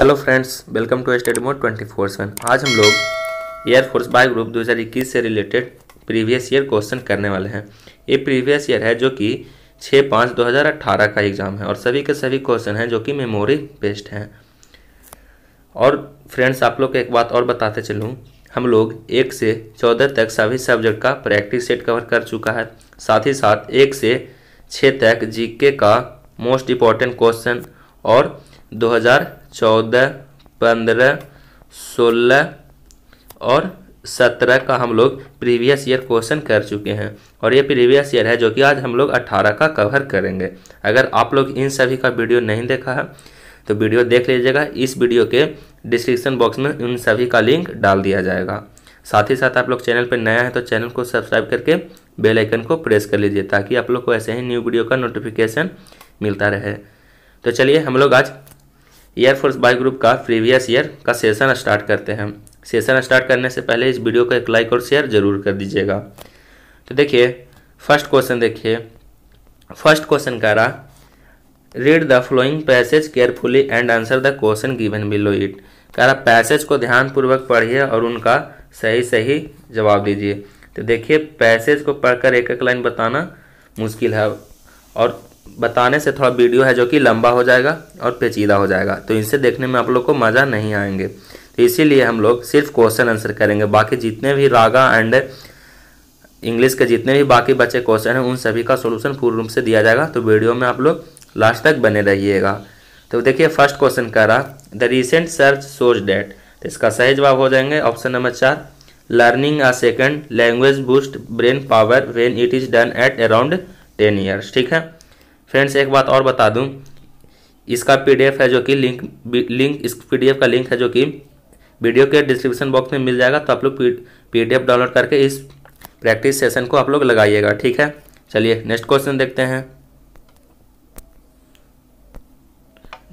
hello friends welcome to study mode twenty four seven आज हम लोग एयरफोर्स बाय ग्रुप 2021 से रिलेटेड प्रीवियस ईयर क्वेश्चन करने वाले हैं ये प्रीवियस ईयर है जो कि छः पाँच दो हज़ार अट्ठारह का एग्ज़ाम है और सभी के सभी क्वेश्चन हैं जो कि मेमोरी बेस्ड हैं और फ्रेंड्स आप लोग को एक बात और बताते चलूँ हम लोग एक से चौदह तक सभी सब्जेक्ट का प्रैक्टिस सेट कवर कर चुका है साथ ही साथ एक से छः तक जीके का मोस्ट इम्पॉर्टेंट क्वेश्चन और 2000 चौदह पंद्रह सोलह और सत्रह का हम लोग प्रीवियस ईयर क्वेश्चन कर चुके हैं और ये प्रीवियस ईयर है जो कि आज हम लोग अट्ठारह का कवर करेंगे अगर आप लोग इन सभी का वीडियो नहीं देखा है तो वीडियो देख लीजिएगा इस वीडियो के डिस्क्रिप्शन बॉक्स में उन सभी का लिंक डाल दिया जाएगा साथ ही साथ आप लोग चैनल पर नया है तो चैनल को सब्सक्राइब करके बेल आइकन को प्रेस कर लीजिए ताकि आप लोग को ऐसे ही न्यू वीडियो का नोटिफिकेशन मिलता रहे तो चलिए हम लोग आज एयरफोर्स बाइक ग्रुप का प्रीवियस ईयर का सेशन स्टार्ट करते हैं सेशन स्टार्ट करने से पहले इस वीडियो को एक लाइक और शेयर जरूर कर दीजिएगा तो देखिए फर्स्ट क्वेश्चन देखिए फर्स्ट क्वेश्चन कह रहा read the following passage carefully and answer the question given below it कह रहा पैसेज को ध्यानपूर्वक पढ़िए और उनका सही सही जवाब दीजिए तो देखिए पैसेज को पढ़कर एक एक लाइन बताना मुश्किल है और बताने से थोड़ा वीडियो है जो कि लंबा हो जाएगा और पेचीदा हो जाएगा तो इनसे देखने में आप लोग को मज़ा नहीं आएंगे तो इसीलिए हम लोग सिर्फ क्वेश्चन आंसर करेंगे बाकी जितने भी रागा एंड इंग्लिश के जितने भी बाकी बचे क्वेश्चन हैं उन सभी का सोल्यूशन पूर्ण रूप से दिया जाएगा तो वीडियो में आप लोग लास्ट तक बने रहिएगा तो देखिए फर्स्ट क्वेश्चन कह रहा the recent search shows that तो इसका सही जवाब हो जाएंगे ऑप्शन नंबर चार learning a second language boost brain power when it is done at around ten years ठीक है फ्रेंड्स एक बात और बता दूं इसका पीडीएफ है जो कि लिंक लिंक इस पीडीएफ का लिंक है जो कि वीडियो के डिस्क्रिप्शन बॉक्स में मिल जाएगा तो आप लोग पीडीएफ डाउनलोड करके इस प्रैक्टिस सेशन को आप लोग लगाइएगा ठीक है चलिए नेक्स्ट क्वेश्चन देखते हैं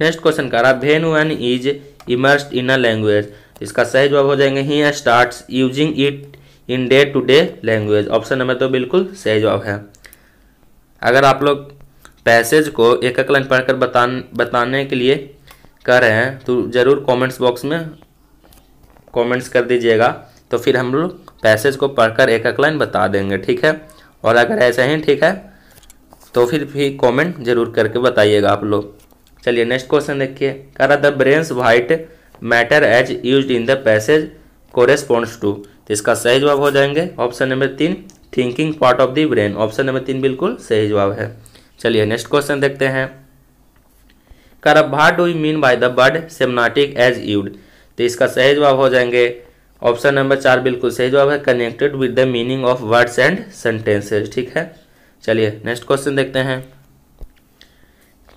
नेक्स्ट क्वेश्चन का रहा when one is immersed in a language इसका सही जवाब हो जाएंगे ही start using it in day to day language option number दो तो बिल्कुल सही जवाब है अगर आप लोग पैसेज को एक एक लाइन पढ़कर बतान बताने के लिए कह रहे हैं तो ज़रूर कमेंट्स बॉक्स में कमेंट्स कर दीजिएगा तो फिर हम लोग पैसेज को पढ़कर एक एक लाइन बता देंगे ठीक है और अगर ऐसा ही ठीक है तो फिर भी कमेंट जरूर करके बताइएगा आप लोग चलिए नेक्स्ट क्वेश्चन देखिए कह रहा the brain's white matter as used in the passage corresponds to तो इसका सही जवाब हो जाएंगे ऑप्शन नंबर तीन thinking part of the brain option number तीन बिल्कुल सही जवाब है चलिए नेक्स्ट क्वेश्चन देखते हैं कर what do mean by the word semantic as used तो इसका सही जवाब हो जाएंगे ऑप्शन नंबर चार बिल्कुल सही जवाब है connected with the meaning of words and sentences ठीक है चलिए नेक्स्ट क्वेश्चन देखते हैं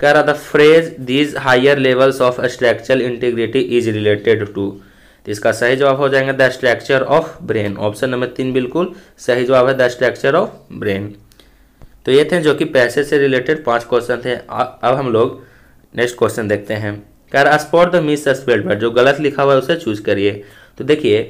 कह रहा था phrase these higher levels of structural integrity is related to तो इसका सही जवाब हो जाएगा the structure of brain option number तीन बिल्कुल सही जवाब है द स्ट्रक्चर ऑफ ब्रेन तो ये थे जो कि पैसे से रिलेटेड पांच क्वेश्चन थे अब हम लोग नेक्स्ट क्वेश्चन देखते हैं कर spot the misspelled word जो गलत लिखा हुआ है उसे चूज करिए तो देखिए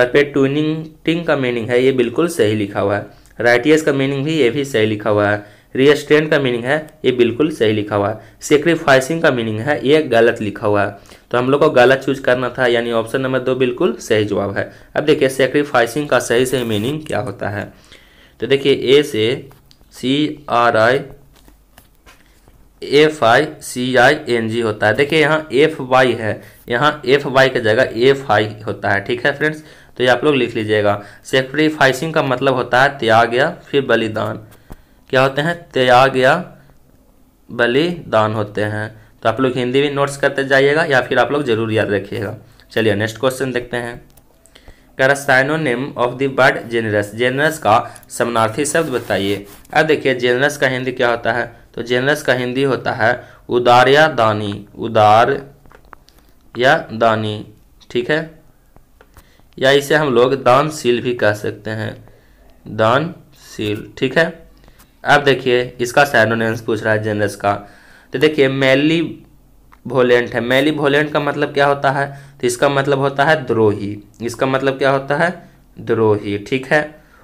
टिंग का मीनिंग है ये बिल्कुल सही लिखा हुआ है राइटियस का मीनिंग भी ये भी सही लिखा हुआ है रियस्टेंट का मीनिंग है ये बिल्कुल सही लिखा हुआ है सेक्रीफाइसिंग का मीनिंग है ये गलत लिखा हुआ है तो हम लोग को गलत चूज करना था यानी ऑप्शन नंबर दो बिल्कुल सही जवाब है अब देखिए सेक्रीफाइसिंग का सही सही मीनिंग क्या होता है तो देखिए ए से C R I F I C I N G होता है देखिए यहाँ एफ वाई है यहाँ एफ वाई की जगह एफ आई होता है ठीक है फ्रेंड्स तो ये आप लोग लिख लीजिएगा सेक्रीफाइसिंग का मतलब होता है त्याग या फिर बलिदान क्या होते हैं त्याग या बलिदान होते हैं तो आप लोग हिंदी भी नोट्स करते जाइएगा या फिर आप लोग जरूर याद रखिएगा चलिए नेक्स्ट क्वेश्चन देखते हैं का of the word generous generous का समानार्थी शब्द बताइए अब देखिए जेनरस का हिंदी क्या होता है तो जेनरस का हिंदी होता है उदार या दानी उदार या दानी ठीक है या इसे हम लोग दानशील भी कह सकते हैं दानशील ठीक है अब देखिए इसका सैनोनेम्स पूछ रहा है जेनरस का तो देखिए मेली भोलेंट है मैली भोलेंट का मतलब क्या होता है तो इसका मतलब होता है द्रोही इसका मतलब क्या होता है द्रोही ठीक है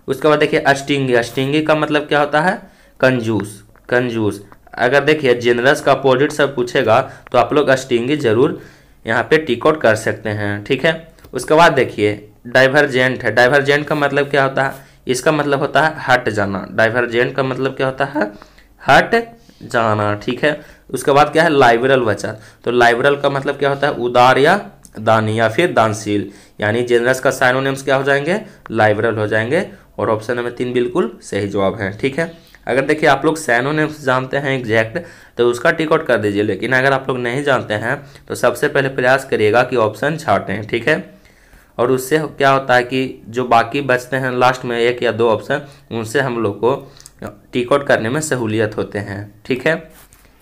उसके बाद देखिए अष्टिंगी अष्टिंगी का मतलब क्या होता है कंजूस कंजूस अगर देखिए जेनरस का अपोजिट सब पूछेगा तो आप लोग अस्टिंगी जरूर यहाँ पे टिकॉट कर सकते हैं ठीक है उसके बाद देखिए डाइवर्जेंट है डाइवर्जेंट का मतलब क्या होता है इसका मतलब होता है हट जाना डाइवर्जेंट का मतलब क्या होता है हट जाना ठीक है उसके बाद क्या है लाइबरल वचन तो लाइबरल का मतलब क्या होता है उदार या दान या फिर दानशील यानी जेनरस का साइनोनिम्स क्या हो जाएंगे लाइबरल हो जाएंगे और ऑप्शन नंबर तीन बिल्कुल सही जवाब है ठीक है अगर देखिए आप लोग नेम्स जानते हैं एग्जैक्ट तो उसका टिकट कर दीजिए लेकिन अगर आप लोग नहीं जानते हैं तो सबसे पहले प्रयास करिएगा कि ऑप्शन छाटें ठीक है और उससे क्या होता है कि जो बाकी बचते हैं लास्ट में एक या दो ऑप्शन उनसे हम लोग को टिकट करने में सहूलियत होते हैं ठीक है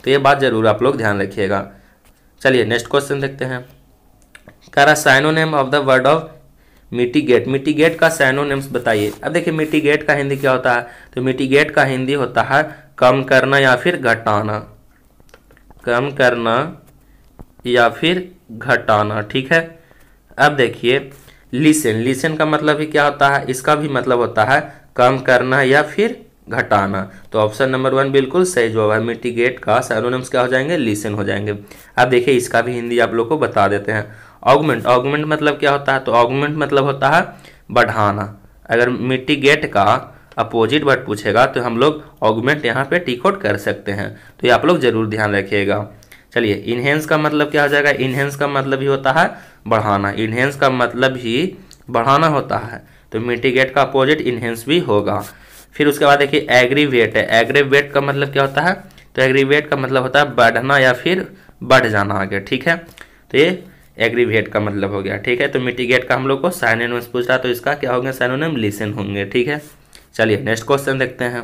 तो ये बात ज़रूर आप लोग ध्यान रखिएगा चलिए नेक्स्ट क्वेश्चन देखते हैं कह रहा synonym of the word of mitigate mitigate का साइनोनेम्स बताइए अब देखिए मिटिगेट का हिंदी क्या होता है तो मिटिगेट का हिंदी होता है कम करना या फिर घटाना कम करना या फिर घटाना ठीक है अब देखिए लिसन लिसन का मतलब ही क्या होता है इसका भी मतलब होता है कम करना या फिर घटाना तो ऑप्शन नंबर वन बिल्कुल सही जवाब है मिटिगेट का सैरोनम्स क्या हो जाएंगे लीसन हो जाएंगे अब देखिए इसका भी हिंदी आप लोग को बता देते हैं ऑगमेंट ऑगमेंट मतलब क्या होता है तो ऑगमेंट मतलब होता है बढ़ाना अगर मिटिगेट का अपोजिट वर्ड पूछेगा तो हम लोग ऑगमेंट यहाँ पे टिकोट कर सकते हैं तो ये आप लोग जरूर ध्यान रखिएगा चलिए इन्हेंस का मतलब क्या हो जाएगा इन्हेंस का मतलब ही होता है बढ़ाना इन्हेंस का मतलब ही बढ़ाना होता है तो मिटिगेट का अपोजिट इन्हेंस भी होगा फिर उसके बाद देखिए एग्रीवेट है एग्रीवेट का मतलब क्या होता है तो एग्रीवेट का मतलब होता है बढ़ना या फिर बढ़ जाना आगे ठीक है तो ये एग्रीवेट का मतलब हो गया ठीक है तो मिटिगेट का हम लोग को साइनोनिम्स पूछ रहा तो इसका क्या होगा साइनोनिम लिसन होंगे ठीक है चलिए नेक्स्ट क्वेश्चन देखते हैं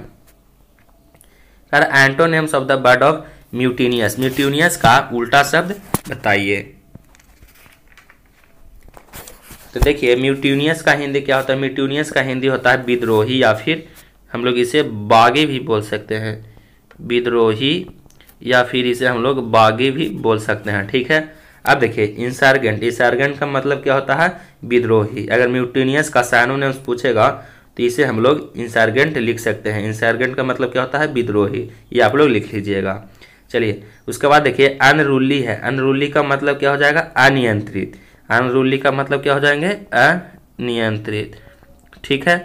sir antonyms of the word of mutinous mutinous का उल्टा शब्द बताइए तो देखिए म्यूटीनियस का हिंदी क्या होता है म्यूटीनियस का हिंदी होता है विद्रोही या फिर हम लोग इसे बागी भी बोल सकते हैं विद्रोही या फिर इसे हम लोग बागी भी बोल सकते हैं ठीक है अब देखिए इंसार्गेंट इंसार्गेंट का मतलब क्या होता है विद्रोही अगर म्यूटिनियस का साइन ने पूछेगा तो इसे हम लोग इंसार्गेंट लिख सकते हैं इंसार्गेंट का मतलब क्या होता है विद्रोही ये आप लोग लिख लीजिएगा चलिए उसके बाद देखिए अनरूली है अनरूली का मतलब क्या हो जाएगा अनियंत्रित अनरुली का मतलब क्या हो जाएंगे अनियंत्रित ठीक है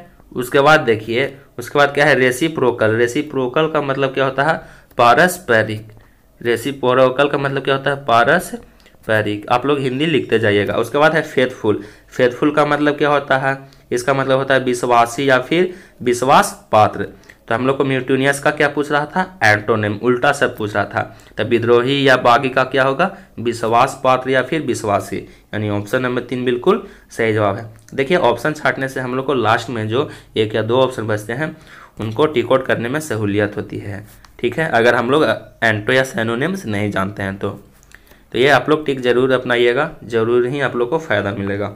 उसके बाद देखिए उसके बाद क्या है रेसिप्रोकल रेसिप्रोकल का मतलब क्या होता है पारस्परिक रेसिप्रोकल का मतलब क्या होता है पारस्परिक आप लोग हिंदी लिखते जाइएगा उसके बाद है फेथफुल फेथफुल का मतलब क्या होता है इसका मतलब होता है विश्वासी या फिर विश्वास पात्र तो हम लोग को म्यूटूनियस का क्या पूछ रहा था एंटोनिम उल्टा सब पूछ रहा था तो विद्रोही या बागी का क्या होगा विश्वास पात्र या फिर विश्वासी यानी ऑप्शन नंबर तीन बिल्कुल सही जवाब है देखिए ऑप्शन छाटने से हम लोग को लास्ट में जो एक या दो ऑप्शन बचते हैं उनको टिकॉट करने में सहूलियत होती है ठीक है अगर हम लोग एंटो या सैनोनिम्स नहीं जानते हैं तो तो ये आप लोग टिक जरूर अपनाइएगा जरूर ही आप लोग को फायदा मिलेगा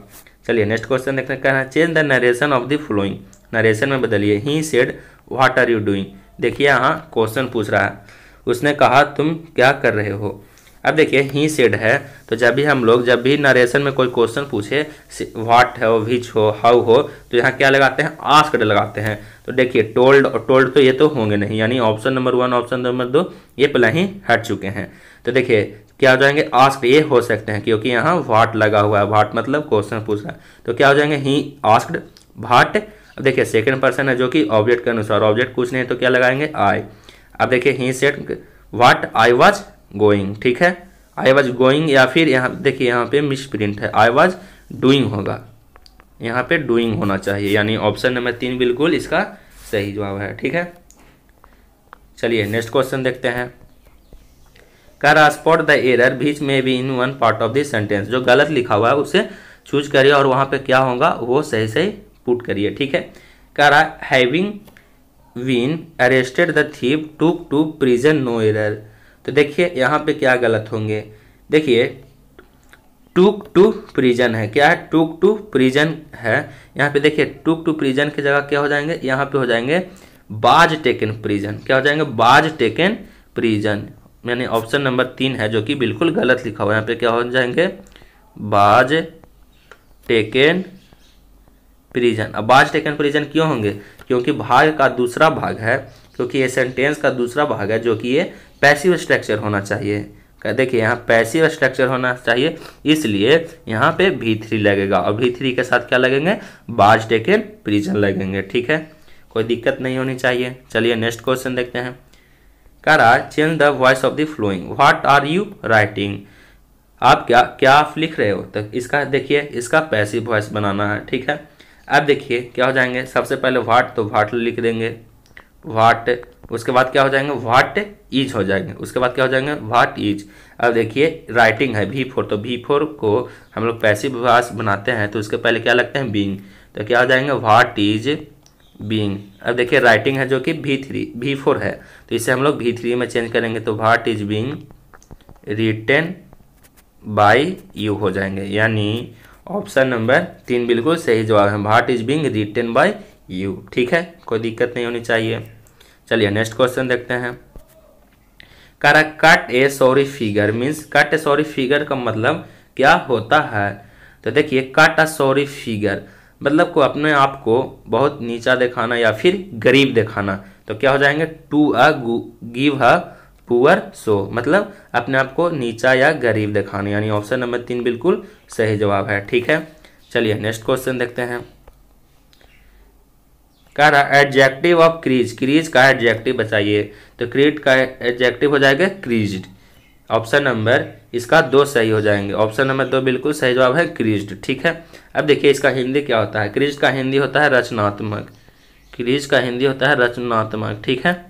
चलिए नेक्स्ट क्वेश्चन देखने हैं है change the narration of the following narration में बदलिए he said what are you doing देखिए यहाँ क्वेश्चन पूछ रहा है उसने कहा तुम क्या कर रहे हो अब देखिए ही सेड है तो जब भी हम लोग जब भी नरेशन में कोई क्वेश्चन पूछे व्हाट हो विच हो हाउ हो तो यहाँ क्या लगाते हैं आस्क लगाते हैं तो देखिए टोल्ड और टोल्ड तो ये तो होंगे नहीं यानी option number one option number दो ये पहले ही हट चुके हैं तो देखिए क्या हो जाएंगे आस्क ये हो सकते हैं क्योंकि यहाँ वाट लगा हुआ है वाट मतलब क्वेश्चन पूछ रहा है तो क्या हो जाएंगे ही आस्कड भाट अब देखिए सेकंड पर्सन है जो कि ऑब्जेक्ट के अनुसार ऑब्जेक्ट कुछ नहीं तो क्या लगाएंगे आई अब देखिए he said what I was going ठीक है आई वॉज गोइंग या फिर यहाँ देखिए यहाँ पे मिस प्रिंट है आई वॉज डूइंग होगा यहाँ पे डूइंग होना चाहिए यानी ऑप्शन नंबर तीन बिल्कुल इसका सही जवाब है ठीक है चलिए नेक्स्ट क्वेश्चन देखते हैं कर स्पॉट द एरर बीच में be in one part of this sentence जो गलत लिखा हुआ है उसे चूज करिए और वहाँ पे क्या होगा वो सही सही पुट करिए ठीक है कह रहा having been arrested the thief took to prison no error तो देखिए यहाँ पे क्या गलत होंगे देखिए टूक टू प्रिजन है क्या है टूक टू प्रिजन है यहाँ पे देखिए टूक टू प्रिजन की जगह क्या हो जाएंगे यहाँ पे हो जाएंगे बाज टेकन प्रिजन क्या हो जाएंगे बाज टेकन प्रिजन यानी ऑप्शन नंबर तीन है जो कि बिल्कुल गलत लिखा हुआ है यहाँ पे क्या हो जाएंगे बाज टेकन प्रिजन अब बाज टेकन प्रिजन क्यों होंगे क्योंकि भाग का दूसरा भाग है क्योंकि ये सेंटेंस का दूसरा भाग है जो कि ये पैसिव स्ट्रक्चर होना चाहिए देखिए यहाँ पैसिव स्ट्रक्चर होना चाहिए इसलिए यहाँ पे भी थ्री लगेगा और भी थ्री के साथ क्या लगेंगे बाज टेकन प्रिजन लगेंगे ठीक है कोई दिक्कत नहीं होनी चाहिए चलिए नेक्स्ट क्वेश्चन देखते हैं कह रहा change the voice of the following what are you writing आप क्या क्या आप लिख रहे हो तो इसका देखिए इसका पैसिव वॉइस बनाना है ठीक है अब देखिए क्या हो जाएंगे सबसे पहले वाट तो वाट लिख देंगे वाट उसके बाद क्या हो जाएंगे वाट इज हो जाएंगे उसके बाद क्या हो जाएंगे वाट इज अब देखिए राइटिंग है वी फोर तो वी फोर को हम लोग पैसिव विभाष बनाते हैं तो उसके पहले क्या लगते हैं बींग तो क्या हो जाएंगे वाट इज बींग अब देखिए राइटिंग है जो कि वी थ्री वी फोर है तो इसे हम लोग वी थ्री में चेंज करेंगे तो what is being written by you हो जाएंगे यानी ऑप्शन नंबर तीन बिल्कुल सही जवाब है what is being written by you ठीक है कोई दिक्कत नहीं होनी चाहिए चलिए नेक्स्ट क्वेश्चन देखते हैं करा cut a sorry figure means cut a sorry figure का मतलब क्या होता है तो देखिए कट अ सॉरी फिगर मतलब को अपने आप को बहुत नीचा दिखाना या फिर गरीब दिखाना तो क्या हो जाएंगे to a give a poor show मतलब अपने आप को नीचा या गरीब दिखाना यानी ऑप्शन नंबर तीन बिल्कुल सही जवाब है ठीक है चलिए नेक्स्ट क्वेश्चन देखते हैं कह रहा एडजेक्टिव ऑफ क्रीज क्रीज का एडजेक्टिव बताइए तो क्रीड का एडजेक्टिव हो जाएगा क्रीज ऑप्शन नंबर इसका दो सही हो जाएंगे ऑप्शन नंबर दो बिल्कुल सही जवाब है क्रीज्ड ठीक है अब देखिए इसका हिंदी क्या होता है क्रीज का हिंदी होता है रचनात्मक क्रीज का हिंदी होता है रचनात्मक ठीक है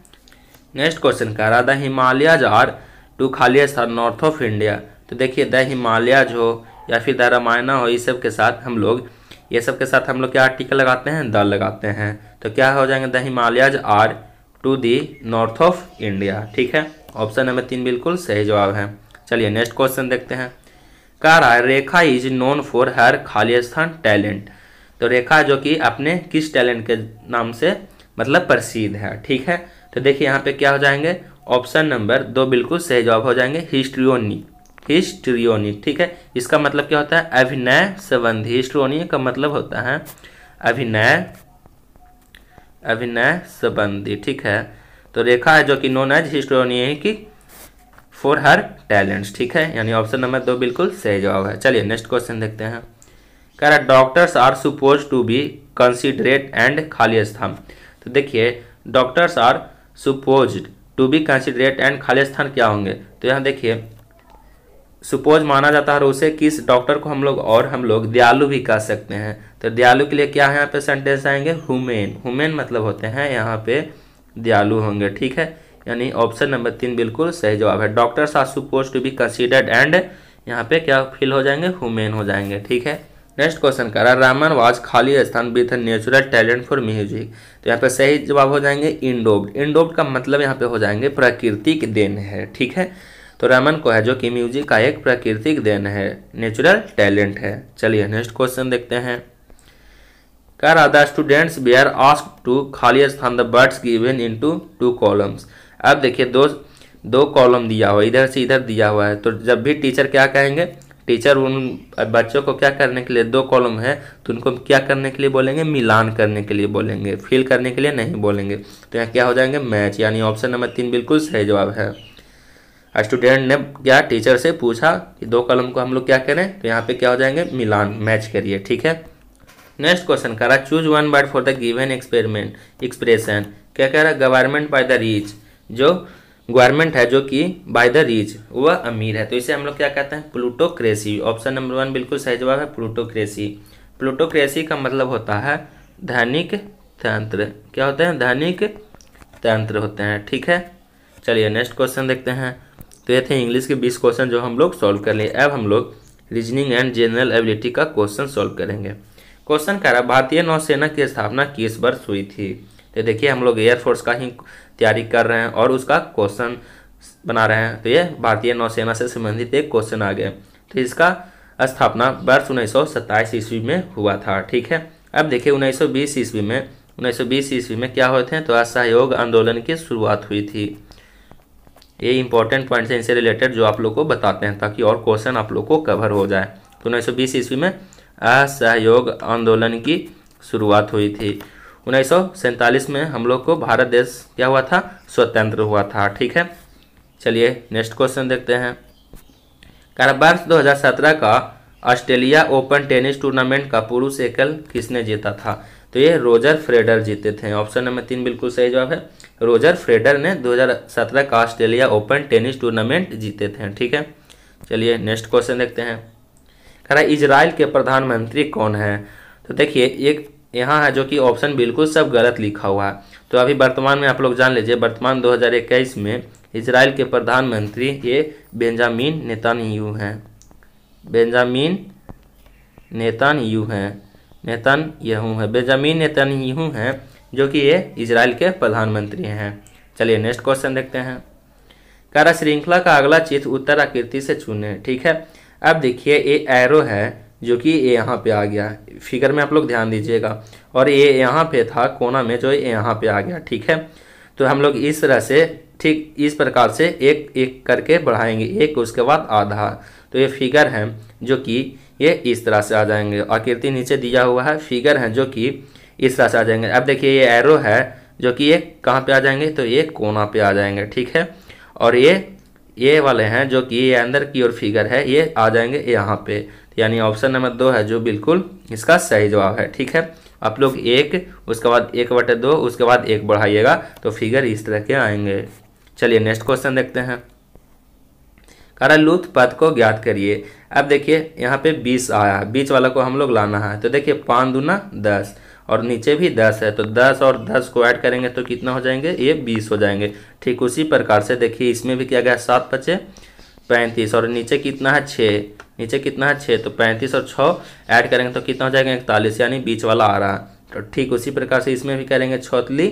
नेक्स्ट क्वेश्चन कह रहा है द हिमालयाज आर टू खाली स्थान नॉर्थ ऑफ इंडिया तो देखिए द हिमालयाज हो या फिर द रामायणा हो ये सब के साथ हम लोग ये सब के साथ हम लोग क्या आर्टिकल लगाते हैं द लगाते हैं तो क्या हो जाएंगे the Himalayas are to the north of India ठीक है ऑप्शन नंबर तीन बिल्कुल सही जवाब है चलिए नेक्स्ट क्वेश्चन देखते हैं कह रहा है Rekha is known for her खाली स्थान टैलेंट तो रेखा जो कि अपने किस टैलेंट के नाम से मतलब प्रसिद्ध है ठीक है तो देखिए यहाँ पे क्या हो जाएंगे ऑप्शन नंबर दो बिल्कुल सही जवाब हो जाएंगे हिस्ट्रियोनी हिस्ट्रियोनी ठीक है इसका मतलब क्या होता है अभिनय संबंधी हिस्ट्रियोनी का मतलब होता है अभिनय अभिनय संबंधी ठीक है तो रेखा है जो कि नोन एज हिस्ट्रोनी की फॉर हर टैलेंट्स ठीक है यानी ऑप्शन नंबर दो बिल्कुल सही जवाब है चलिए नेक्स्ट क्वेश्चन देखते हैं कह रहा है doctors are suppose to be considerate and खाली स्थान तो देखिए doctors are suppose to be considerate and खाली स्थान क्या होंगे तो यहाँ देखिए सुपोज माना जाता है उसे किस डॉक्टर को हम लोग और हम लोग दयालु भी कह सकते हैं तो दयालु के लिए क्या है यहाँ पे सेंटेंस आएंगे हुमेन हुमेन मतलब होते हैं यहाँ पे दयालु होंगे ठीक है यानी ऑप्शन नंबर तीन बिल्कुल सही जवाब है doctors are suppose to be considered and यहाँ पे क्या फील हो जाएंगे हुमेन हो जाएंगे ठीक है नेक्स्ट क्वेश्चन कह रहा है रामन वाज खाली स्थान with natural talent for music तो यहाँ पे सही जवाब हो जाएंगे इंडोब्ड इंडोब्ड का मतलब यहाँ पे हो जाएंगे प्राकृतिक देन है ठीक है तो रामन को है जो कि म्यूजिक का एक प्राकृतिक देन है नेचुरल टैलेंट है चलिए नेक्स्ट क्वेश्चन देखते हैं कह रहा the students they are ask to खाली स्थान the words given into two columns अब देखिए दो दो कॉलम दिया हुआ इधर से इधर दिया हुआ है तो जब भी टीचर क्या कहेंगे टीचर उन बच्चों को क्या करने के लिए दो कॉलम है तो उनको क्या करने के लिए बोलेंगे मिलान करने के लिए बोलेंगे फिल करने के लिए नहीं बोलेंगे तो यहाँ क्या हो जाएंगे मैच यानी ऑप्शन नंबर तीन बिल्कुल सही जवाब है स्टूडेंट ने क्या टीचर से पूछा कि दो कॉलम को हम लोग क्या करें तो यहाँ पे क्या हो जाएंगे मिलान मैच करिए ठीक है नेक्स्ट क्वेश्चन कह रहा choose one word for the given experiment expression क्या कह रहा है गवर्नमेंट बाय द रीच जो गवर्नमेंट है जो कि बाय द रिच वह अमीर है तो इसे हम लोग क्या कहते हैं प्लूटोक्रेसी ऑप्शन नंबर वन बिल्कुल सही जवाब है प्लूटोक्रेसी प्लूटोक्रेसी का मतलब होता है धनिक तंत्र क्या होते हैं धनिक तंत्र होते हैं ठीक है चलिए नेक्स्ट क्वेश्चन देखते हैं तो ये थे इंग्लिश के बीस क्वेश्चन जो हम लोग सॉल्व कर लिए अब हम लोग रीजनिंग एंड जनरल एबिलिटी का क्वेश्चन सॉल्व करेंगे क्वेश्चन कह रहा है भारतीय नौसेना की स्थापना किस वर्ष हुई थी तो देखिए हम लोग एयरफोर्स का ही तैयारी कर रहे हैं और उसका क्वेश्चन बना रहे हैं तो ये भारतीय नौसेना से संबंधित एक क्वेश्चन आ गया तो इसका स्थापना वर्ष उन्नीस सौ ईस्वी में हुआ था ठीक है अब देखिए 1920 ईस्वी में 1920 ईस्वी में क्या होते हैं तो असहयोग आंदोलन की शुरुआत हुई थी ये इंपॉर्टेंट पॉइंट है इनसे रिलेटेड जो आप लोग को बताते हैं ताकि और क्वेश्चन आप लोग को कवर हो जाए तो उन्नीस ईस्वी में असहयोग आंदोलन की शुरुआत हुई थी उन्नीस में हम लोग को भारत देश क्या हुआ था स्वतंत्र हुआ था ठीक है चलिए नेक्स्ट क्वेश्चन देखते हैं कारोबार 2017 का ऑस्ट्रेलिया ओपन टेनिस टूर्नामेंट का पुरुष एकल किसने जीता था तो ये रोजर फ्रेडर जीते थे ऑप्शन नंबर तीन बिल्कुल सही जवाब है रोजर फ्रेडर ने 2017 का ऑस्ट्रेलिया ओपन टेनिस टूर्नामेंट जीते थे ठीक है चलिए नेक्स्ट क्वेश्चन देखते हैं कह रहा है इसराइल के प्रधानमंत्री कौन है तो देखिए एक यहाँ है जो कि ऑप्शन बिल्कुल सब गलत लिखा हुआ है तो अभी वर्तमान में आप लोग जान लीजिए वर्तमान 2021 में इसराइल के प्रधानमंत्री ये बेंजामिन नेतान यू हैं बेंजामिन यू हैं नेतान यहू हैं बेंजामिन यहू हैं जो कि ये इसराइल के प्रधानमंत्री हैं चलिए नेक्स्ट क्वेश्चन देखते हैं कारा श्रृंखला का अगला चित्र उत्तर आकृति से चुने ठीक है अब देखिए ये एरो है जो कि ये यहाँ पे आ गया फिगर में आप लोग ध्यान दीजिएगा और ये यहाँ पे था कोना में जो ये यहाँ पे आ गया ठीक है तो हम लोग इस तरह से ठीक इस प्रकार से एक एक करके बढ़ाएंगे एक उसके बाद आधा तो ये फिगर है जो कि ये इस तरह से आ जाएंगे आकृति नीचे दिया हुआ है फिगर है जो कि इस तरह से आ जाएंगे अब देखिए ये एरो है जो कि ये कहाँ पे आ जाएंगे तो ये कोना पे आ जाएंगे ठीक है और ये ये वाले हैं जो कि ये अंदर की ओर फिगर है ये आ जाएंगे यहाँ पे यानी ऑप्शन नंबर दो है जो बिल्कुल इसका सही जवाब है ठीक है आप लोग एक उसके बाद एक बटे दो उसके बाद एक बढ़ाइएगा तो फिगर इस तरह के आएंगे चलिए नेक्स्ट क्वेश्चन देखते हैं करा पद को ज्ञात करिए अब देखिए यहाँ पे बीस आया बीच वाला को हम लोग लाना है तो देखिए पाँच दूना दस और नीचे भी दस है तो दस और दस को ऐड करेंगे तो कितना हो जाएंगे ये बीस हो जाएंगे ठीक उसी प्रकार से देखिए इसमें भी क्या गया सात पचे पैंतीस और नीचे कितना है छः नीचे कितना है छः तो पैंतीस और छः ऐड करेंगे तो कितना हो जाएगा इकतालीस यानी बीच वाला आ रहा है तो ठीक उसी प्रकार से इसमें भी करेंगे छतली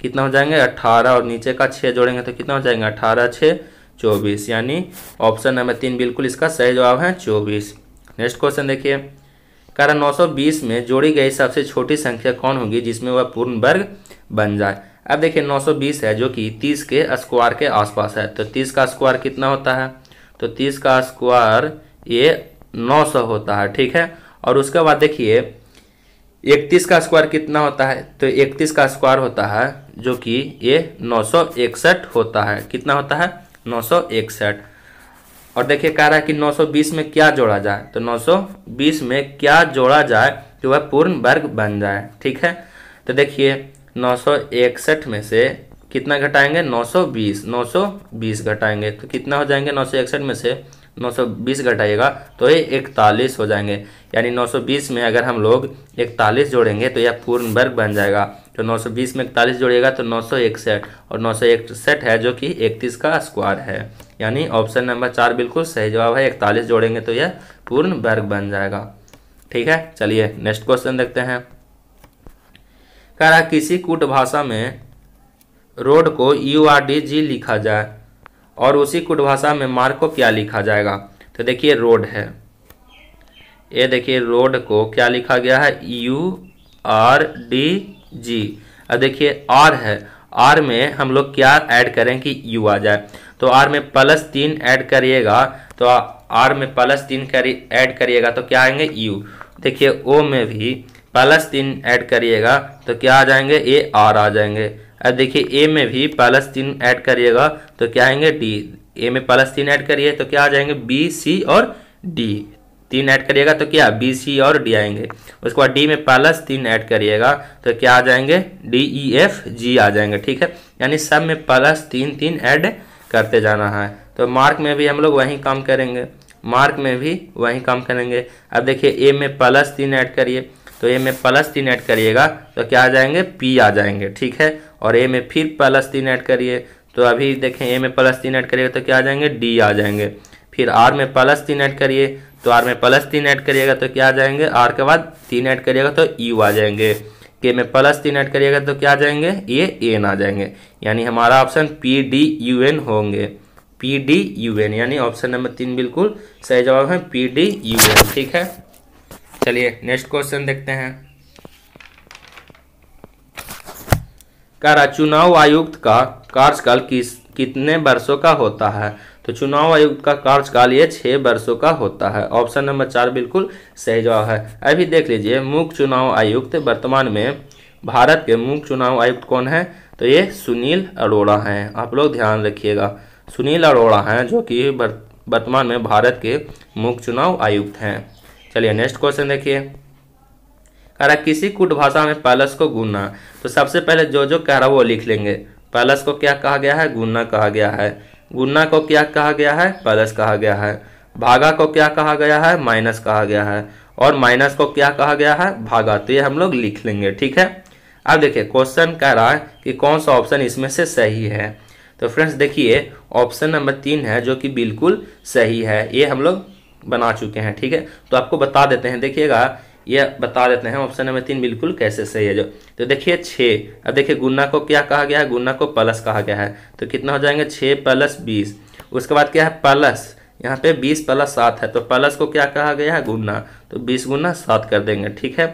कितना हो जाएंगे अट्ठारह और नीचे का छः जोड़ेंगे तो कितना हो जाएंगे अट्ठारह छः चौबीस यानी ऑप्शन नंबर तीन बिल्कुल इसका सही जवाब है चौबीस नेक्स्ट क्वेश्चन देखिए कारण 920 में जोड़ी गई सबसे छोटी संख्या कौन होगी जिसमें वह पूर्ण वर्ग बन जाए अब देखिए 920 है जो कि 30 के स्क्वायर के आसपास है तो 30 का स्क्वायर कितना होता है तो 30 का स्क्वायर ये 900 होता है ठीक है और उसके बाद देखिए 31 का स्क्वायर कितना होता है तो 31 का स्क्वायर होता है जो कि ये नौ होता है कितना होता है नौ और देखिए कह रहा है कि 920 में क्या जोड़ा जाए तो 920 में क्या जोड़ा जाए कि तो वह पूर्ण वर्ग बन जाए ठीक है तो देखिए नौ में से कितना घटाएंगे 920 920 घटाएंगे तो कितना हो जाएंगे नौ में से 920 घटाइएगा तो ये इकतालीस हो जाएंगे यानी 920 में अगर हम लोग इकतालीस जोड़ेंगे तो यह पूर्ण वर्ग बन जाएगा तो 920 में इकतालीस जोड़िएगा तो नौ और नौ है जो कि इकतीस का स्क्वायर है यानी ऑप्शन नंबर चार बिल्कुल सही जवाब है इकतालीस जोड़ेंगे तो यह पूर्ण वर्ग बन जाएगा ठीक है चलिए नेक्स्ट क्वेश्चन देखते हैं कह रहा किसी कूट भाषा में रोड को यू आर डी जी लिखा जाए और उसी कुटभाषा में मार्ग को क्या लिखा जाएगा तो देखिए रोड है ये देखिए रोड को क्या लिखा गया है यू आर डी जी अब देखिए आर है आर में हम लोग क्या ऐड करें कि यू आ जाए तो आर में प्लस तीन ऐड करिएगा तो आर में प्लस तीन करी ऐड करिएगा तो क्या आएंगे यू देखिए ओ में भी प्लस तीन ऐड करिएगा तो क्या आ जाएंगे ए आर आ जाएंगे अब देखिए ए में भी प्लस तीन ऐड करिएगा तो क्या आएंगे डी ए में प्लस तीन ऐड करिए तो क्या आ जाएंगे बी सी और डी तीन ऐड करिएगा तो क्या बी सी और डी आएंगे उसके बाद डी में प्लस तीन ऐड करिएगा तो क्या आ जाएंगे डी ई एफ जी आ जाएंगे ठीक है यानी सब में प्लस तीन तीन ऐड करते जाना है तो मार्क में भी हम लोग वही काम करेंगे मार्क में भी वही काम करेंगे अब देखिए ए में प्लस तीन ऐड करिए तो ए में प्लस तीन ऐड करिएगा तो क्या आ जाएंगे पी आ जाएंगे ठीक है और ए में फिर प्लस तीन ऐड करिए तो अभी देखें ए में प्लस तीन ऐड करिएगा तो क्या आ जाएंगे डी आ जाएंगे फिर आर में प्लस तीन ऐड करिए तो आर में प्लस तीन ऐड करिएगा तो क्या आ जाएंगे आर के बाद तीन ऐड करिएगा तो यू आ जाएंगे के में प्लस तीन ऐड करिएगा तो क्या आ जाएंगे ये एन आ जाएंगे यानी हमारा option P D U N होंगे पी डी यू एन यानी ऑप्शन नंबर तीन बिल्कुल सही जवाब है पी डी यू एन ठीक है चलिए नेक्स्ट क्वेश्चन देखते हैं कारा चुनाव आयुक्त का कार्यकाल किस कितने वर्षों का होता है तो चुनाव आयुक्त का कार्यकाल ये छः वर्षों का होता है ऑप्शन नंबर चार बिल्कुल सही जवाब है अभी देख लीजिए मुख्य चुनाव आयुक्त वर्तमान में भारत के मुख्य चुनाव आयुक्त कौन है तो ये सुनील अरोड़ा हैं आप लोग ध्यान रखिएगा सुनील अरोड़ा हैं जो कि वर्तमान में भारत के मुख्य चुनाव आयुक्त हैं चलिए नेक्स्ट क्वेश्चन देखिए कह रहा किसी कुट भाषा में पैलस को गुना तो सबसे पहले जो जो कह रहा वो लिख लेंगे पैलस को क्या कहा गया है गुना कहा गया है गुना को क्या कहा गया है पैलस कहा गया है भागा को क्या कहा गया है माइनस कहा गया है और माइनस को क्या कहा गया है भागा तो ये हम लोग लिख लेंगे ठीक है अब देखिए क्वेश्चन कह रहा है कि कौन सा ऑप्शन इसमें से सही है तो फ्रेंड्स देखिए ऑप्शन नंबर तीन है जो कि बिल्कुल सही है ये हम लोग बना चुके हैं ठीक है तो आपको बता देते हैं देखिएगा यह बता देते हैं ऑप्शन नंबर तीन बिल्कुल कैसे सही है जो तो देखिए छः अब देखिए गुना को क्या कहा गया है गुना को प्लस कहा गया है तो कितना हो जाएंगे छः प्लस बीस उसके बाद क्या है प्लस यहाँ पे बीस प्लस सात है तो प्लस को क्या कहा गया है गुना तो बीस गुना सात कर देंगे ठीक है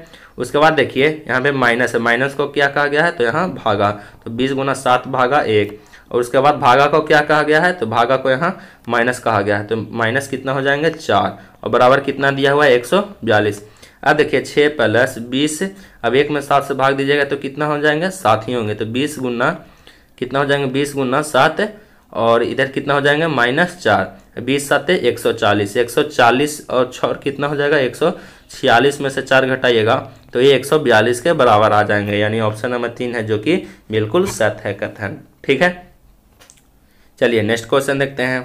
उसके बाद देखिए यहाँ पे माइनस है माइनस को क्या कहा गया है तो यहाँ भागा तो बीस गुना सात भागा एक और उसके बाद भागा को क्या कहा गया है तो भागा को यहाँ माइनस कहा गया है तो माइनस कितना हो जाएंगे चार और बराबर कितना दिया हुआ है एक सौ बयालीस अब देखिए छः प्लस बीस अब एक में सात से भाग दीजिएगा तो कितना हो जाएंगे सात ही होंगे तो बीस गुना कितना हो जाएंगे बीस गुना सात और इधर कितना हो जाएंगे माइनस चार बीस सात एक सौ चालीस एक सौ चालीस और छः और कितना हो जाएगा एक सौ छियालीस में से चार घटाइएगा तो ये एक सौ बयालीस के बराबर आ जाएंगे यानी ऑप्शन नंबर तीन है जो कि बिल्कुल सत्य है कथन ठीक है चलिए नेक्स्ट क्वेश्चन देखते हैं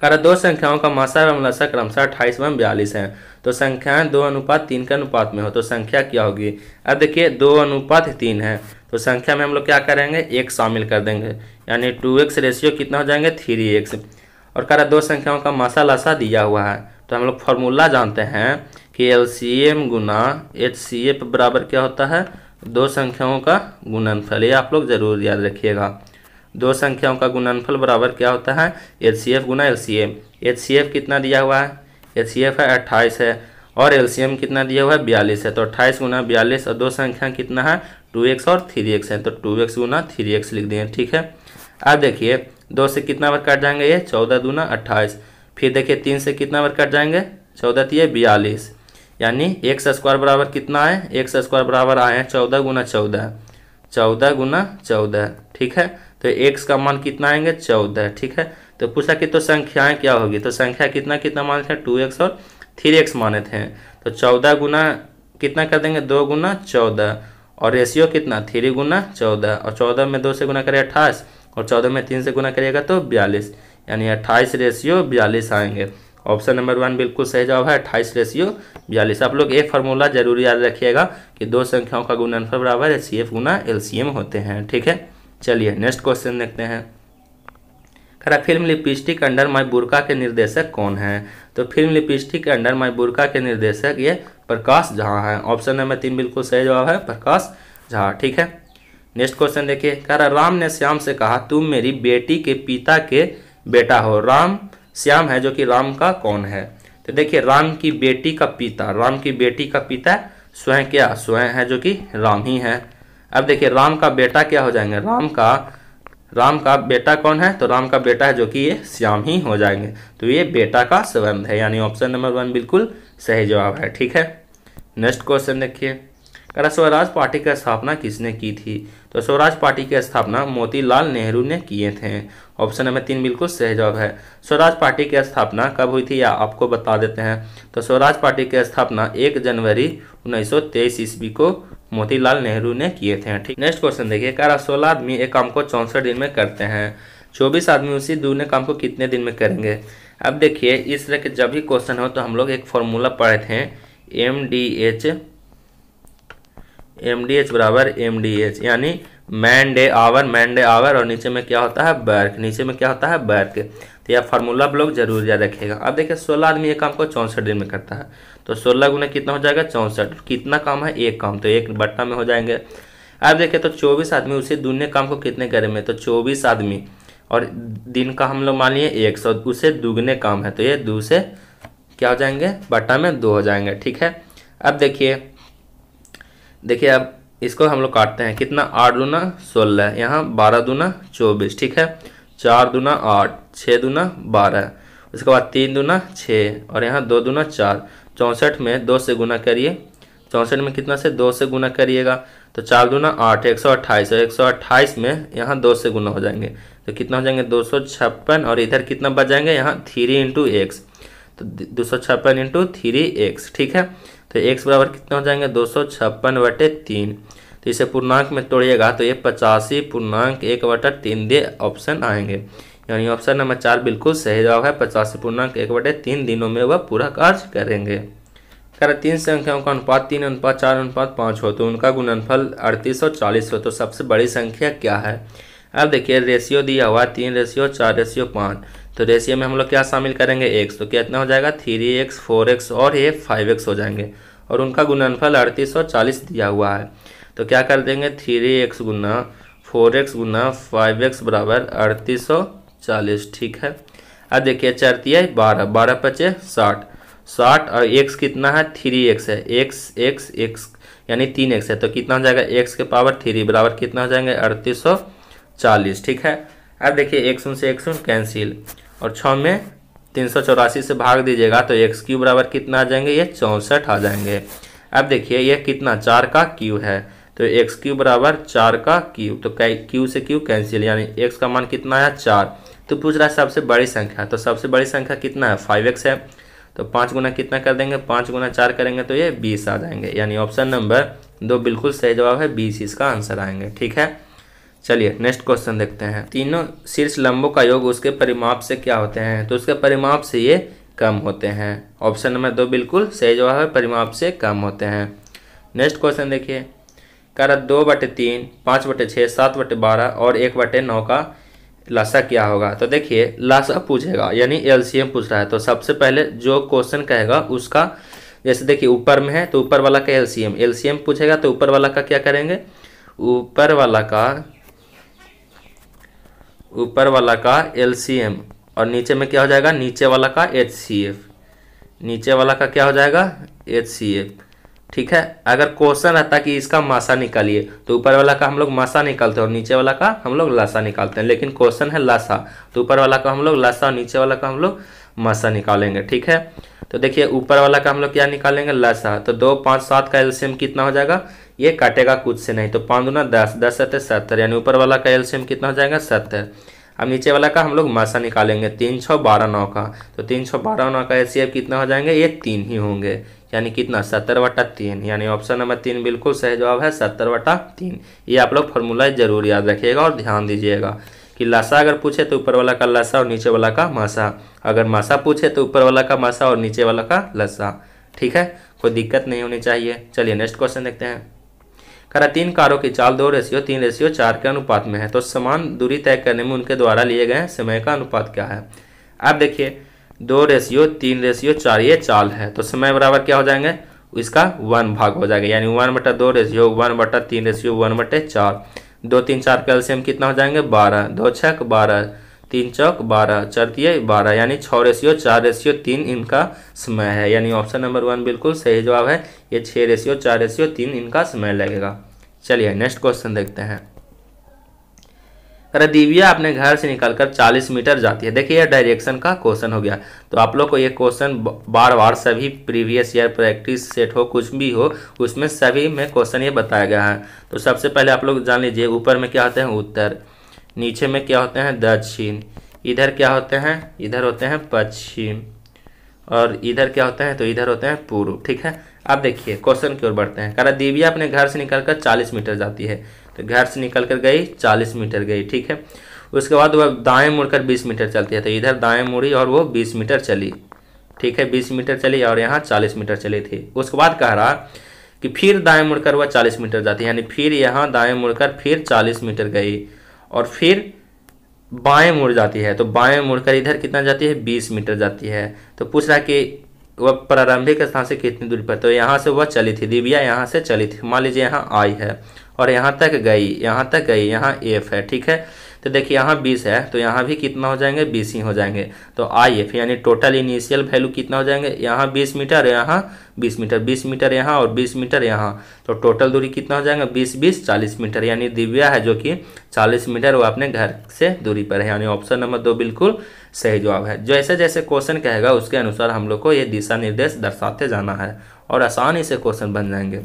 कारण दो संख्याओं का मासा एवं लसा क्रमशः अट्ठाईस एवं बयालीस है तो संख्याएं दो अनुपात तीन के अनुपात में हो तो संख्या क्या होगी अब देखिए दो अनुपात तीन है तो संख्या में हम लोग क्या करेंगे एक शामिल कर देंगे यानी टू एक्स रेशियो कितना हो जाएंगे थ्री एक्स और कह रहा दो संख्याओं का मासा लसा दिया हुआ है तो हम लोग फॉर्मूला जानते हैं कि एल सी एम गुना एच सी एफ बराबर क्या होता है दो संख्याओं का गुणनफल ये आप लोग ज़रूर याद रखिएगा दो संख्याओं का गुणनफल बराबर क्या होता है एल सी एफ गुना L C M H C F कितना दिया हुआ है एच सी एफ है अट्ठाईस है और एल सी एम कितना दिया हुआ है बयालीस है तो अट्ठाईस गुना बयालीस और दो संख्या कितना है टू एक्स और थ्री एक्स है तो टू एक्स गुना थ्री एक्स लिख दिए ठीक है अब देखिए दो से कितना बार कट जाएंगे ये चौदह दूना अट्ठाईस फिर देखिए तीन से कितना बार कट जाएंगे चौदह तीय तो बयालीस यानी एक्स स्क्वायर बराबर कितना है एक्स स्क्वायर बराबर आए हैं चौदह गुना चौदह चौदह गुना चौदह ठीक है तो एक्स का मान कितना आएंगे चौदह ठीक है तो पूछा कि तो संख्याएं क्या होगी तो संख्या कितना कितना माने थे टू एक्स और थ्री एक्स माने थे तो चौदह गुना कितना कर देंगे दो गुना चौदह और रेशियो कितना थ्री गुना चौदह और चौदह में दो से गुना करिए अट्ठाईस और चौदह में तीन से गुना करिएगा तो बयालीस यानी अट्ठाईस रेशियो बयालीस आएंगे ऑप्शन नंबर वन बिल्कुल सही जवाब है अट्ठाईस रेशियो बयालीस आप लोग ये फार्मूला जरूर याद रखिएगा कि दो संख्याओं का गुणनफल बराबर है सी एफ गुना एल होते हैं ठीक है चलिए नेक्स्ट क्वेश्चन देखते हैं खरा film Lipstick Under My Burkha के निर्देशक कौन है तो film Lipstick Under My Burkha के निर्देशक ये प्रकाश झा है ऑप्शन नंबर तीन बिल्कुल सही जवाब है प्रकाश झा ठीक है नेक्स्ट क्वेश्चन देखिए कह रहा राम ने श्याम से कहा तुम मेरी बेटी के पिता के बेटा हो राम श्याम है जो कि राम का कौन है तो देखिए राम की बेटी का पिता राम की बेटी का पिता स्वयं क्या स्वयं है जो कि राम ही है अब देखिए राम का बेटा क्या हो जाएंगे राम का राम का बेटा कौन है तो राम का बेटा है जो कि ये श्याम ही हो जाएंगे तो ये बेटा का संबंध है यानी ऑप्शन नंबर वन बिल्कुल सही जवाब है ठीक है नेक्स्ट क्वेश्चन देखिए अगर स्वराज पार्टी की स्थापना किसने की थी तो स्वराज पार्टी की स्थापना मोतीलाल नेहरू ने किए थे ऑप्शन नंबर तीन बिल्कुल सही जवाब है स्वराज पार्टी की स्थापना कब हुई थी या आपको बता देते हैं तो स्वराज पार्टी की स्थापना एक जनवरी 1923 ईस्वी को मोतीलाल नेहरू ने किए थे ठीक नेक्स्ट क्वेश्चन देखिए कह रहा सोलह आदमी एक काम को चौंसठ दिन में करते हैं चौबीस आदमी उसी दूने काम को कितने दिन में करेंगे अब देखिए इस तरह के जब भी क्वेश्चन हो तो हम लोग एक फॉर्मूला पढ़े थे M D H M D H बराबर एम डी एच यानी man day hour man day hour और नीचे में क्या होता है बर्क नीचे में क्या होता है बर्क तो यह फार्मूला आप लोग जरूर याद रखेगा अब देखिए सोलह आदमी एक काम को चौंसठ दिन में करता है तो सोलह गुना कितना हो जाएगा चौंसठ कितना काम है एक काम तो एक बट्टा में हो जाएंगे अब देखिए तो चौबीस आदमी उसे दूने काम को कितने करे में तो चौबीस आदमी और दिन का हम लोग मान लिए एक सौ उसे दुगने काम है तो ये दो से क्या हो जाएंगे बट्टा में दो हो जाएंगे ठीक है अब देखिए देखिए अब इसको हम लोग काटते हैं कितना आठ दूना सोलह यहाँ बारह दूना चौबीस ठीक है चार दूना आठ छः दूना बारह उसके बाद तीन दूना छः और यहाँ दो दूना चार चौंसठ में दो से गुना करिए चौंसठ में कितना से दो से गुना करिएगा तो चार ना आठ एक सौ अट्ठाईस और एक सौ अट्ठाईस में यहाँ दो से गुना हो जाएंगे तो कितना हो जाएंगे दो सौ छप्पन और इधर कितना बच जाएंगे यहाँ थ्री इंटू एक्स तो दो सौ छप्पन इंटू थ्री एक्स ठीक है तो एक्स बराबर कितना हो जाएंगे दो सौ छप्पन बटे तीन तो इसे पूर्णांक में तोड़िएगा तो ये पचासी पूर्णांक एक बटा तीन दे ऑप्शन आएंगे यानी ऑप्शन नंबर चार बिल्कुल सही जवाब है पचास पूर्णांक एक बटे तीन दिनों में वह पूरा कार्य करेंगे कह तीन संख्याओं का अनुपात तीन अनुपात चार अनुपात पाँच हो तो उनका गुणनफल अड़तीस और चालीस हो तो सबसे बड़ी संख्या क्या है अब देखिए रेशियो दिया हुआ तीन रेशियो चार रेशियो पाँच तो रेशियो में हम लोग क्या शामिल करेंगे एक्स तो क्या इतना हो जाएगा थ्री एक्स फोर एक्स और ये फाइव एक्स हो जाएंगे और उनका गुणनफल अड़तीस और चालीस दिया हुआ है तो क्या कर देंगे थ्री एक्स गुना फोर एक्स गुना फाइव एक्स बराबर अड़तीस सौ चालीस ठीक है अब देखिए चार तीय बारह बारह पचे साठ साठ और एक्स कितना है थ्री एक्स है एक्स एक्स एक्स यानी तीन एक्स है तो कितना हो जाएगा एक्स के पावर थ्री बराबर कितना हो जाएंगे अड़तीस सौ चालीस ठीक है अब देखिए एक शून्य से एक शून्य कैंसिल और छः में तीन सौ चौरासी से भाग दीजिएगा तो एक्स क्यू बराबर कितना आ जाएंगे ये चौंसठ आ जाएंगे अब देखिए ये कितना चार का क्यू है तो एक्स क्यू बराबर चार का क्यू तो क्यू से क्यू कैंसिल यानी एक्स का मान कितना है चार तो पूछ रहा है सबसे बड़ी संख्या तो सबसे बड़ी संख्या कितना है फाइव एक्स है तो पाँच गुना कितना कर देंगे पाँच गुना चार करेंगे तो ये बीस आ जाएंगे यानी ऑप्शन नंबर दो बिल्कुल सही जवाब है बीस इसका आंसर आएंगे ठीक है चलिए नेक्स्ट क्वेश्चन देखते हैं तीनों शीर्ष लंबों का योग उसके परिमाप से क्या होते हैं तो उसके परिमाप से ये कम होते हैं ऑप्शन नंबर दो बिल्कुल सही जवाब है परिमाप से कम होते हैं नेक्स्ट क्वेश्चन देखिए कर दो बटे तीन पाँच बटे छः सात बटे बारह और एक बटे नौ का लसा क्या होगा तो देखिए लसा पूछेगा यानी एलसीएम पूछ रहा है तो सबसे पहले जो क्वेश्चन कहेगा उसका जैसे देखिए ऊपर में है तो ऊपर वाला का एलसीएम एलसीएम पूछेगा तो ऊपर वाला का क्या करेंगे ऊपर वाला का ऊपर वाला का एलसीएम और नीचे में क्या हो जाएगा नीचे वाला का एच नीचे वाला का क्या हो जाएगा एच ठीक है अगर क्वेश्चन रहता कि इसका मासा निकालिए तो ऊपर वाला का हम लोग मासा निकालते हैं और नीचे वाला का हम लोग लासा निकालते हैं लेकिन क्वेश्चन है लासा तो ऊपर वाला का हम लोग लासा और नीचे वाला का हम लोग मासा निकालेंगे ठीक है तो देखिए ऊपर वाला का हम लोग क्या निकालेंगे लासा तो दो पाँच सात का एल्शियम कितना हो जाएगा ये काटेगा कुछ से नहीं तो पाँच दुना दस दस सत्तर सत्तर यानी ऊपर वाला का एल्शियम कितना हो जाएगा सत्तर अब नीचे वाला का हम लोग मासा निकालेंगे तीन छः बारह नौ का तो तीन छः बारह नौ का एल कितना हो जाएंगे ये तीन ही होंगे यानी कितना सत्तर वटा तीन यानी ऑप्शन नंबर तीन बिल्कुल सही जवाब है सत्तर वटा तीन ये आप लोग फॉर्मूला जरूर याद रखिएगा और ध्यान दीजिएगा कि लाशा अगर पूछे तो ऊपर वाला का लसा और नीचे वाला का मासा अगर मासा पूछे तो ऊपर वाला का मासा और नीचे वाला का लसा ठीक है कोई दिक्कत नहीं होनी चाहिए चलिए नेक्स्ट क्वेश्चन देखते हैं करा तीन कारों की चाल दो रेशियो तीन रेशियो चार के अनुपात में है तो समान दूरी तय करने में उनके द्वारा लिए गए समय का अनुपात क्या है अब देखिए दो रेशियो तीन रेशियो चार ये चाल है तो समय बराबर क्या हो जाएंगे इसका वन भाग हो जाएगा यानी वन बटा दो रेशियो वन बटा तीन रेशियो वन बटे चार दो तीन चार का कितना हो जाएंगे बारह दो छक बारह तीन चौक बारह चरतीय बारह यानी छः रेशियो चार रेशियो तीन इनका समय है यानी ऑप्शन नंबर वन बिल्कुल सही जवाब है ये छः रेशियो चार रेशियो तीन इनका समय लगेगा चलिए नेक्स्ट क्वेश्चन देखते हैं रदीविया अपने घर से निकलकर 40 मीटर जाती है देखिए यह डायरेक्शन का क्वेश्चन हो गया तो आप लोग को यह क्वेश्चन बार बार सभी प्रीवियस ईयर प्रैक्टिस सेट हो कुछ भी हो उसमें सभी में क्वेश्चन ये बताया गया है तो सबसे पहले आप लोग जान लीजिए ऊपर में क्या होते हैं उत्तर नीचे में क्या होते हैं दक्षिण इधर क्या होते हैं इधर होते हैं पश्चिम और इधर क्या होते हैं तो इधर होते हैं पूर्व ठीक है अब देखिए क्वेश्चन की ओर बढ़ते हैं करा दिव्या अपने घर से निकलकर 40 मीटर जाती है तो घर से निकल कर गई चालीस मीटर गई ठीक है उसके बाद वह दाएं मुड़कर बीस मीटर चलती है तो इधर दाएं मुड़ी और वो बीस मीटर चली ठीक है बीस मीटर चली और यहाँ चालीस मीटर चली थी उसके बाद कह रहा कि फिर दाएं मुड़कर वह चालीस मीटर जाती है यानी फिर यहाँ दाएं मुड़कर फिर चालीस मीटर गई और फिर बाएं मुड़ जाती है तो बाएं मुड़कर इधर कितना जाती है बीस मीटर जाती है तो पूछ रहा कि वह प्रारंभिक स्थान से कितनी दूरी पर तो यहाँ से वह चली थी दिव्या यहाँ से चली थी मान लीजिए यहाँ आई है और यहाँ तक गई यहाँ तक गई यहाँ एफ है ठीक है तो देखिए यहाँ बीस है तो यहाँ भी कितना हो जाएंगे बीस ही हो जाएंगे तो आई एफ यानी टोटल इनिशियल वैल्यू कितना हो जाएंगे यहाँ बीस मीटर यहाँ बीस मीटर बीस मीटर यहाँ और बीस मीटर यहाँ तो टोटल दूरी कितना हो जाएगा बीस बीस चालीस मीटर यानी दिव्या है जो कि चालीस मीटर वो अपने घर से दूरी पर है यानी ऑप्शन नंबर दो बिल्कुल सही जवाब है जैसे जैसे क्वेश्चन कहेगा उसके अनुसार हम लोग को ये दिशा निर्देश दर्शाते जाना है और आसानी से क्वेश्चन बन जाएंगे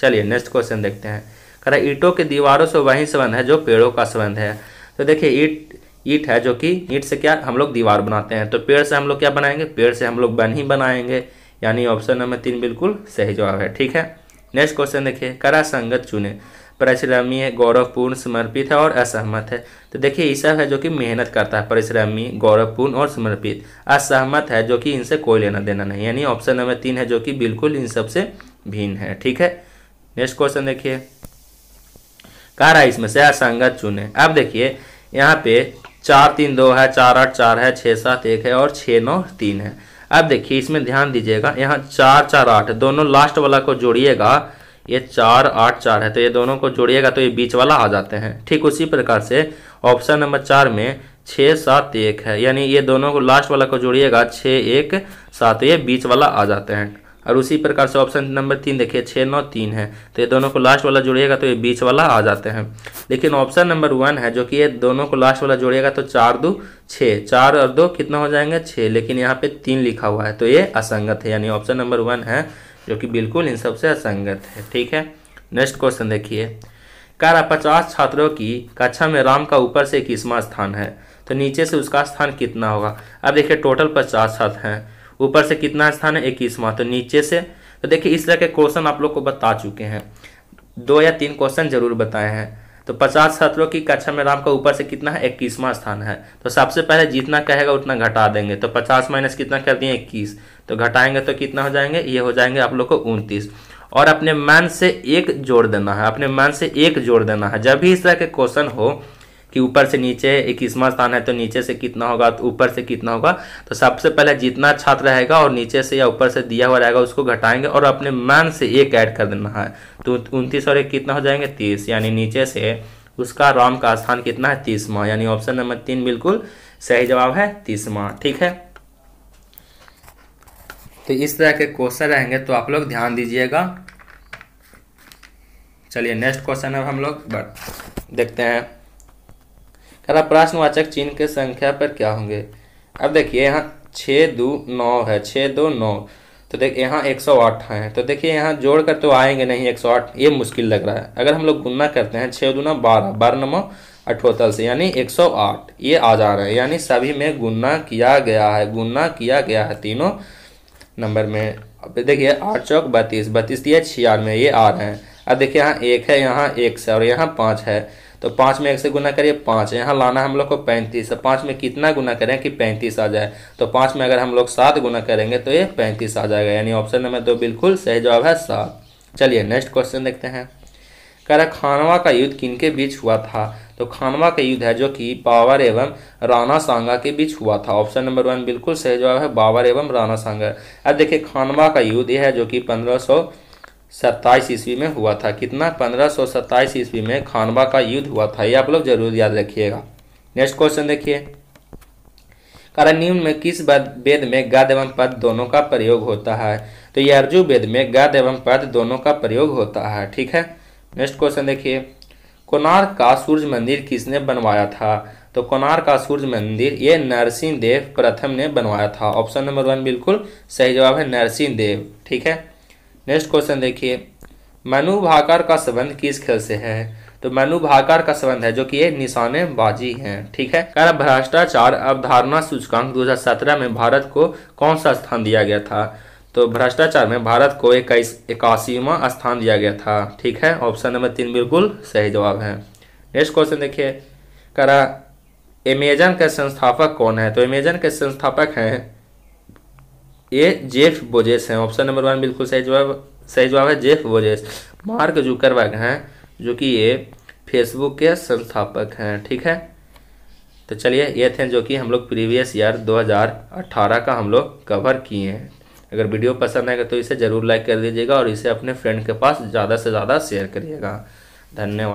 चलिए नेक्स्ट क्वेश्चन देखते हैं कह रहा है ईंटों की दीवारों से वही संबंध है जो पेड़ों का संबंध है तो देखिए ईट ईट है जो कि ईट से क्या हम लोग दीवार बनाते हैं तो पेड़ से हम लोग क्या बनाएंगे पेड़ से हम लोग बन ही बनाएंगे यानी ऑप्शन नंबर तीन बिल्कुल सही जवाब है ठीक है नेक्स्ट क्वेश्चन देखिए करा संगत चुने परिश्रमी गौरवपूर्ण समर्पित है और असहमत है तो देखिए ये सब है जो कि मेहनत करता है परिश्रमी गौरवपूर्ण और समर्पित असहमत है जो कि इनसे कोई लेना देना नहीं यानी ऑप्शन नंबर तीन है जो कि बिल्कुल इन सबसे भिन्न है ठीक है नेक्स्ट क्वेश्चन देखिए कह रहा है इसमें से असंगत चुने अब देखिए यहाँ पे चार तीन दो है चार आठ चार है छः सात एक है और छः नौ तीन है अब देखिए इसमें ध्यान दीजिएगा यहाँ चार चार आठ दोनों लास्ट वाला को जोड़िएगा ये चार आठ चार है तो ये दोनों को जोड़िएगा तो ये बीच वाला आ जाते हैं ठीक उसी प्रकार से ऑप्शन नंबर चार में छः सात एक है यानी ये दोनों को लास्ट वाला को जोड़िएगा छः एक सात ये बीच वाला आ जाते हैं और उसी प्रकार से ऑप्शन नंबर तीन देखिए छः नौ तीन है तो ये दोनों को लास्ट वाला जोड़िएगा तो ये बीच वाला आ जाते हैं लेकिन ऑप्शन नंबर वन है जो कि ये दोनों को लास्ट वाला जोड़िएगा तो चार दो छः चार और दो कितना हो जाएंगे छः लेकिन यहाँ पे तीन लिखा हुआ है तो ये असंगत है यानी ऑप्शन नंबर वन है जो कि बिल्कुल इन सबसे असंगत है ठीक है नेक्स्ट क्वेश्चन देखिए रहा पचास छात्रों की कक्षा में राम का ऊपर से किसमा स्थान है तो नीचे से उसका स्थान कितना होगा अब देखिए टोटल पचास छात्र हैं ऊपर से कितना स्थान है इक्कीसवां तो नीचे से तो देखिए इस तरह के क्वेश्चन आप लोग को बता चुके हैं दो या तीन क्वेश्चन जरूर बताए हैं तो पचास छात्रों की कक्षा में राम का ऊपर से कितना है इक्कीसवां स्थान है तो सबसे पहले जितना कहेगा उतना घटा देंगे तो पचास माइनस कितना कर दिए इक्कीस तो घटाएंगे तो कितना हो जाएंगे ये हो जाएंगे आप लोग को उनतीस और अपने मन से एक जोड़ देना है अपने मन से एक जोड़ देना है जब भी इस तरह के क्वेश्चन हो कि ऊपर से नीचे इक्कीसवां स्थान है तो नीचे से कितना होगा तो ऊपर से कितना होगा तो सबसे पहले जितना छात्र रहेगा और नीचे से या ऊपर से दिया हुआ रहेगा उसको घटाएंगे और अपने मैन से एक ऐड कर देना है तो उनतीस और एक कितना हो जाएंगे तीस यानी नीचे से उसका रॉम का स्थान कितना है तीसवा यानी ऑप्शन नंबर तीन बिल्कुल सही जवाब है तीसवा ठीक है तो इस तरह के क्वेश्चन रहेंगे तो आप लोग ध्यान दीजिएगा चलिए नेक्स्ट क्वेश्चन अब हम लोग देखते हैं अगला प्रश्नवाचक चिन्ह के संख्या पर क्या होंगे अब देखिए यहाँ छः दो नौ है छः दो नौ तो देख यहाँ एक सौ आठ है तो देखिए यहाँ जोड़ कर तो आएंगे नहीं एक सौ आठ ये मुश्किल लग रहा है अगर हम लोग गुना करते हैं छः दुना बारह बारह नमो अठोतल से यानी एक सौ आठ ये आ जा रहे हैं यानी सभी में गुना किया गया है गुना किया गया है तीनों नंबर में अब देखिए आठ चौक बत्तीस बत्तीस दिया छियानवे ये आ रहे हैं अब देखिए यहाँ एक है यहाँ एक से और यहाँ पाँच है तो पाँच में एक से गुना करिए पाँच यहाँ लाना हम लोग को पैंतीस तो पाँच में कितना गुना करें कि पैंतीस आ जाए तो पाँच में अगर हम लोग सात गुना करेंगे तो ये पैंतीस आ जाएगा यानी ऑप्शन नंबर दो बिल्कुल सही जवाब है सात चलिए नेक्स्ट क्वेश्चन देखते हैं कह रहा खानवा का युद्ध किनके बीच हुआ था तो खानवा का युद्ध है जो कि बाबर एवं राणा सांगा के बीच हुआ था ऑप्शन नंबर वन बिल्कुल सही जवाब है बाबर एवं राणा सांगा अब देखिए खानवा का युद्ध यह है जो कि पंद्रह सत्ताईस ईस्वी में हुआ था कितना पंद्रह सौ सत्ताईस ईस्वी में खानवा का युद्ध हुआ था ये आप लोग जरूर याद रखिएगा नेक्स्ट क्वेश्चन देखिए कारण निम्न में किस वेद में गद एवं पद दोनों का प्रयोग होता है तो ये अर्जु वेद में गद एवं पद दोनों का प्रयोग होता है ठीक है नेक्स्ट क्वेश्चन देखिए कोनार का सूर्य मंदिर किसने बनवाया था तो कोनार का सूर्य मंदिर ये नरसिंह देव प्रथम ने बनवाया था ऑप्शन नंबर वन बिल्कुल सही जवाब है नरसिंह देव ठीक है नेक्स्ट क्वेश्चन देखिए मनु भाकर का संबंध किस खेल से है तो मनु भाकर का संबंध है जो कि ये निशानेबाजी है ठीक है कर भ्रष्टाचार अवधारणा सूचकांक 2017 में भारत को कौन सा स्थान दिया गया था तो भ्रष्टाचार में भारत को इक्कीस इक्यासीवा स्थान दिया गया था ठीक है ऑप्शन नंबर तीन बिल्कुल सही जवाब है नेक्स्ट क्वेश्चन देखिए करा अमेजन के संस्थापक कौन है तो अमेजन के संस्थापक हैं ये जेफ बोजेस हैं ऑप्शन नंबर वन बिल्कुल सही जवाब सही जवाब है जेफ बोजेस मार्क जुकरबर्ग हैं जो कि ये फेसबुक के संस्थापक हैं ठीक है तो चलिए ये थे जो कि हम लोग प्रीवियस ईयर 2018 का हम लोग कवर किए हैं अगर वीडियो पसंद आएगा तो इसे ज़रूर लाइक कर दीजिएगा और इसे अपने फ्रेंड के पास ज़्यादा से ज़्यादा शेयर करिएगा धन्यवाद